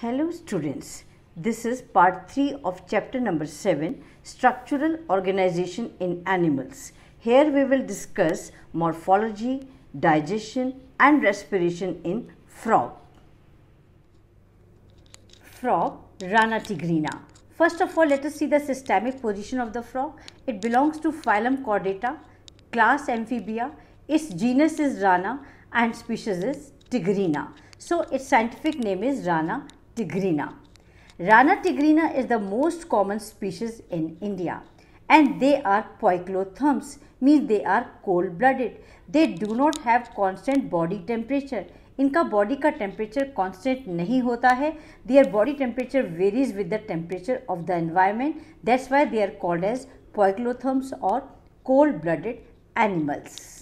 Hello students, this is part 3 of chapter number 7 structural organization in animals. Here we will discuss morphology, digestion and respiration in frog. Frog Rana tigrina. First of all let us see the systemic position of the frog. It belongs to phylum Chordata, class Amphibia. Its genus is Rana and species is tigrina. So its scientific name is Rana tigrina. Rana tigrina is the most common species in India and they are poiklotherms means they are cold blooded. They do not have constant body temperature. इनका body का temperature constant नहीं होता है their body temperature varies with the temperature of the environment that's why they are called as poikilotherms और cold blooded animals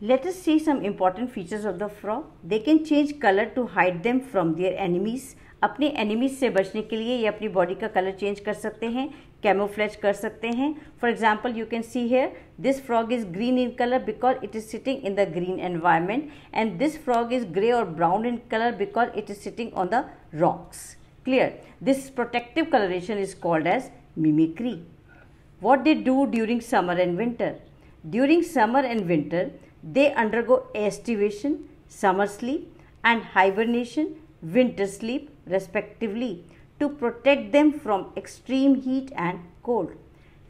Let us see some important features of the frog. They can change color to hide them from their enemies. अपने enemies से बचने के लिए ये अपनी body का color change कर सकते हैं, camouflage कर सकते हैं. For example, you can see here, this frog is green in color because it is sitting in the green environment, and this frog is grey or brown in color because it is sitting on the rocks. Clear? This protective coloration is called as mimicry. What they do during summer and winter? During summer and winter. They undergo estivation, summer sleep, and hibernation, winter sleep, respectively, to protect them from extreme heat and cold.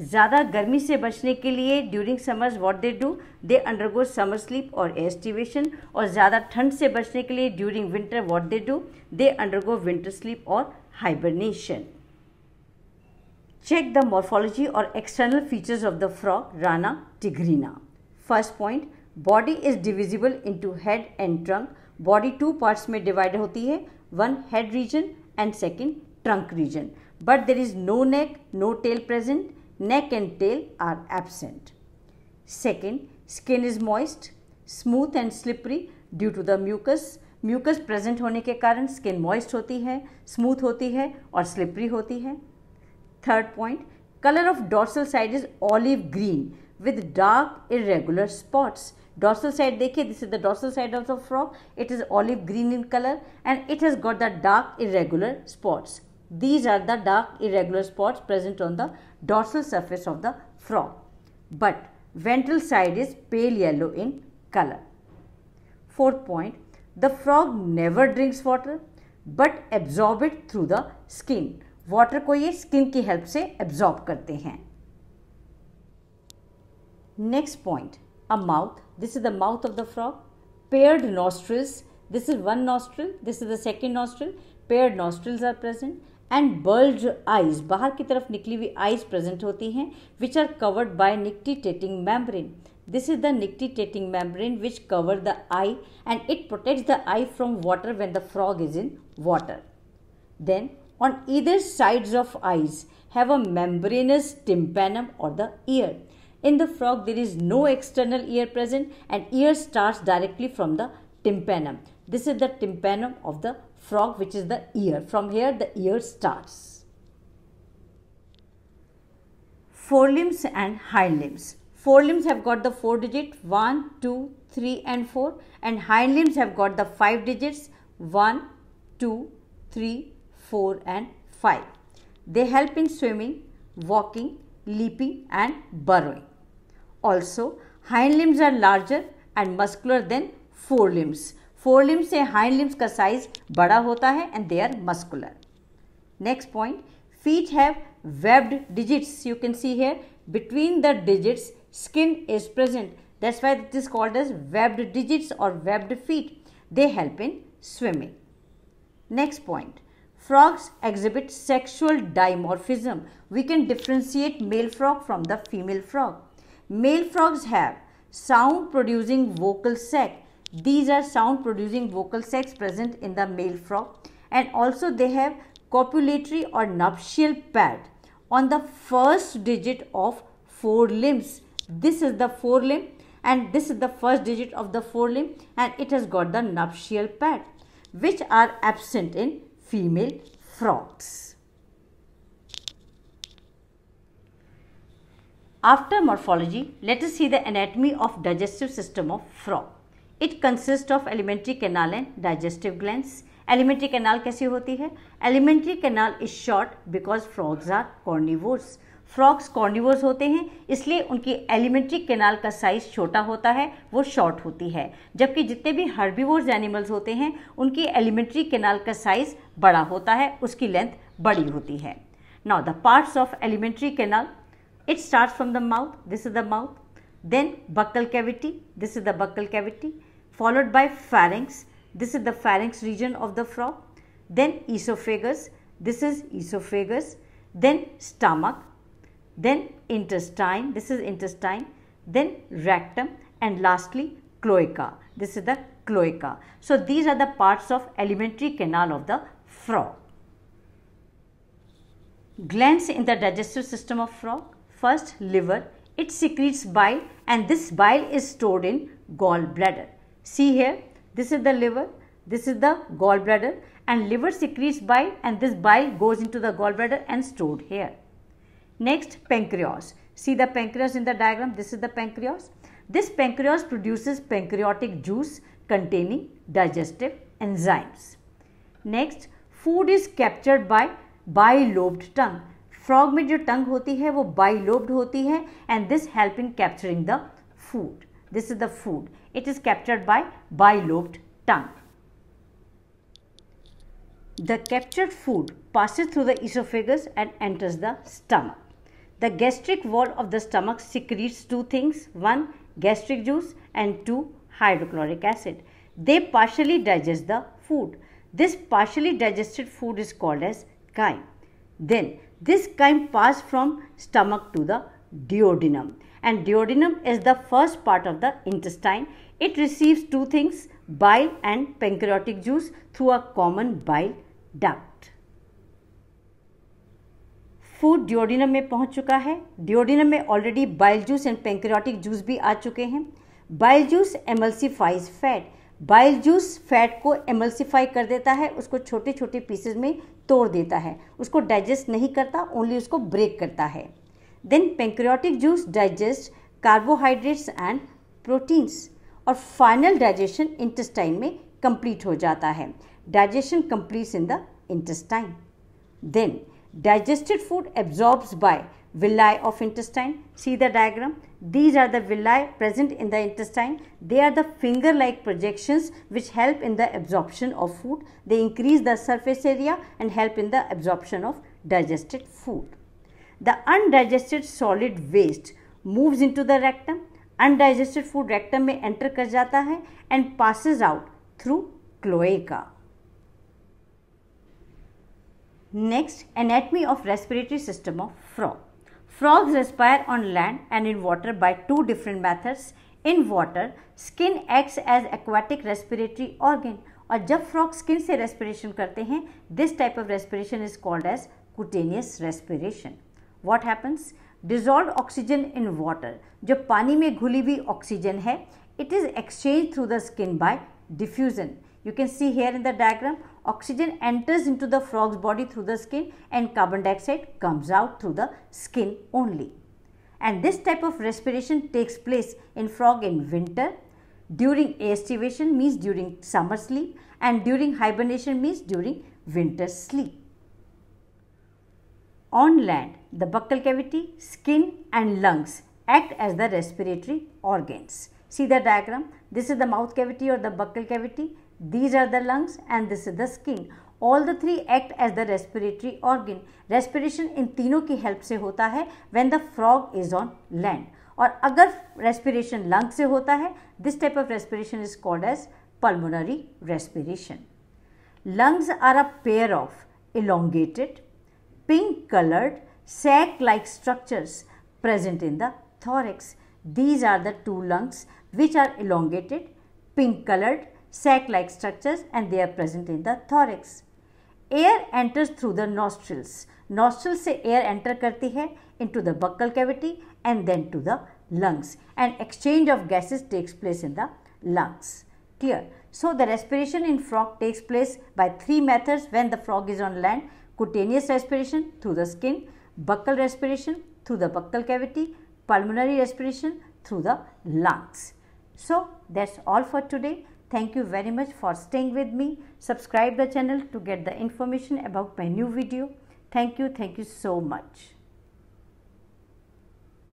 ज़्यादा गर्मी से बचने के लिए during summers what they do they undergo summer sleep और aestivation और ज़्यादा ठंड से बचने के लिए during winter what they do they undergo winter sleep और hibernation check the morphology or external features of the frog Rana tigrina. First point, body is divisible into head and trunk body two parts में divide होती है one head region and second trunk region but there is no neck no tail present neck and tail are absent second skin is moist smooth and slippery due to the mucus mucus present होने के कारण skin moist होती है smooth होती है और slippery होती है third point colour of dorsal side is olive green with dark irregular spots dorsal side देखिए this is the dorsal side of the frog it is olive green in color and it has got the dark irregular spots these are the dark irregular spots present on the dorsal surface of the frog but ventral side is pale yellow in color fourth point the frog never drinks water but absorb it through the skin water को ये skin की help से absorb करते हैं next point a mouth this is the mouth of the frog paired nostrils this is one nostril this is the second nostril paired nostrils are present and bulged eyes bahar ki taraf nikli hui eyes present hoti hain which are covered by nictitating membrane this is the nictitating membrane which cover the eye and it protects the eye from water when the frog is in water then on either sides of eyes have a membranous tympanum or the ear in the frog, there is no external ear present and ear starts directly from the tympanum. This is the tympanum of the frog which is the ear. From here the ear starts. Forelimbs and hind limbs. Forelimbs have got the 4 digits: 1, 2, 3 and 4 and hind limbs have got the 5 digits 1, 2, 3, 4 and 5. They help in swimming, walking leaping and burrowing. Also, hind limbs are larger and muscular than forelimbs. Forelimbs से hind limbs का size बड़ा होता है and they are muscular. Next point, feet have webbed digits. You can see here between the digits skin is present. That's why it is called as webbed digits or webbed feet. They help in swimming. Next point, frogs exhibit sexual dimorphism. We can differentiate male frog from the female frog. Male frogs have sound producing vocal sac. These are sound producing vocal sacs present in the male frog and also they have copulatory or nuptial pad on the first digit of four limbs. This is the forelimb and this is the first digit of the forelimb and it has got the nuptial pad which are absent in female frogs. After morphology, let us see the anatomy of digestive system of frog. It consists of alimentary canal and digestive glands. Alimentary canal कैसी होती है? Alimentary canal is short because frogs are carnivores. Frogs carnivores होते हैं इसलिए उनकी alimentary canal का size छोटा होता है वो शॉर्ट होती है जबकि जितने भी हर्बिवर्स एनिमल्स होते हैं उनकी एलिमेंट्री केनाल का साइज बड़ा होता है उसकी लेंथ बड़ी होती है now the parts of alimentary canal it start from the mouth this is the mouth then buccal cavity this is the buccal cavity followed by pharynx this is the pharynx region of the frog then oesophagus this is oesophagus then stomach then intestine, this is intestine, then rectum and lastly cloaca. This is the cloaca. So, these are the parts of alimentary canal of the frog. Glands in the digestive system of frog. First liver, it secretes bile and this bile is stored in gallbladder. See here, this is the liver, this is the gallbladder and liver secretes bile and this bile goes into the gallbladder and stored here. Next, pancreas. See the pancreas in the diagram. This is the pancreas. This pancreas produces pancreatic juice containing digestive enzymes. Next, food is captured by bilobed tongue. Frog में जो टंग होती है वो bilobed होती है and this help in capturing the food. This is the food. It is captured by bilobed tongue. The captured food passes through the esophagus and enters the stomach. The gastric wall of the stomach secretes two things, one gastric juice and two hydrochloric acid. They partially digest the food. This partially digested food is called as chyme. Then this chyme pass from stomach to the duodenum and duodenum is the first part of the intestine. It receives two things bile and pancreatic juice through a common bile duct. Food duodenum में पहुंच चुका है duodenum में already bile juice and pancreatic juice भी आ चुके हैं bile juice emulsifies fat bile juice fat को एमल्सीफाई कर देता है उसको छोटे छोटे पीसेज में तोड़ देता है उसको डाइजेस्ट नहीं करता ओनली उसको ब्रेक करता है then pancreatic juice digest carbohydrates and proteins और फाइनल डाइजेशन इंटेस्टाइन में कंप्लीट हो जाता है digestion complete in the intestine then Digested food absorbs by villi of intestine. See the diagram. These are the villi present in the intestine. They are the finger like projections which help in the absorption of food. They increase the surface area and help in the absorption of digested food. The undigested solid waste moves into the rectum. Undigested food rectum में enter कर जाता है and passes out through cloaca. Next, anatomy of respiratory system of frog. Frogs respire on land and in water by two different methods. In water, skin acts as aquatic respiratory organ और जब frog skin से respiration करते हैं this type of respiration is called as cutaneous respiration what happens dissolve oxygen in water जो पानी में घुली हुई ऑक्सीजन है it is exchange through the skin by diffusion you can see here in the diagram, oxygen enters into the frog's body through the skin and carbon dioxide comes out through the skin only. And this type of respiration takes place in frog in winter, during aestivation means during summer sleep and during hibernation means during winter sleep. On land, the buccal cavity, skin and lungs act as the respiratory organs. See the diagram? This is the mouth cavity or the buccal cavity. These are the lungs and this is the skin. all the three act as the respiratory organ respiration in तीनों ki help se hota hai when the frog is on land aur agar respiration lung se hota hai this type of respiration is called as pulmonary respiration lungs are a pair of elongated, pink colored sac like structures present in the thorax. These are the two lungs which are elongated, pink colored sac-like structures and they are present in the thorax. Air enters through the nostrils. Nostrils say air enter करती hai into the buccal cavity and then to the lungs and exchange of gases takes place in the lungs. Clear? So, the respiration in frog takes place by three methods when the frog is on land. Cutaneous respiration through the skin, buccal respiration through the buccal cavity, pulmonary respiration through the lungs. So, that's all for today. Thank you very much for staying with me. Subscribe the channel to get the information about my new video. Thank you. Thank you so much.